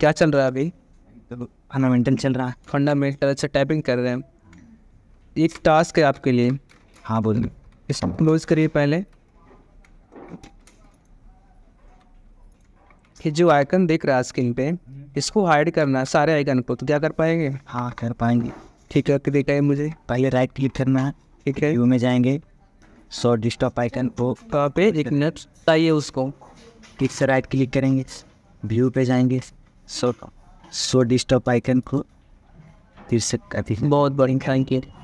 क्या चल रहा है अभी फंडामेंटल तो चल रहा है फंडामेंटल अच्छा टाइपिंग कर रहे हैं एक टास्क है आपके लिए हाँ बोल इस क्लोज करिए पहले कि जो आइकन देख रहा है स्क्रीन पे इसको हाइड करना सारे आइकन को तो क्या कर पाएंगे हाँ कर पाएंगे ठीक है देखा है मुझे पहले राइट क्लिक करना है ठीक है व्यू में जाएंगे सो डिस्टॉप आइकन को पे एक मिनट चाहिए उसको ठीक से राइट क्लिक करेंगे व्यू पे जाएंगे सो सो डिस्टॉप आइकन को फिर से बहुत बड़ी थैंक यू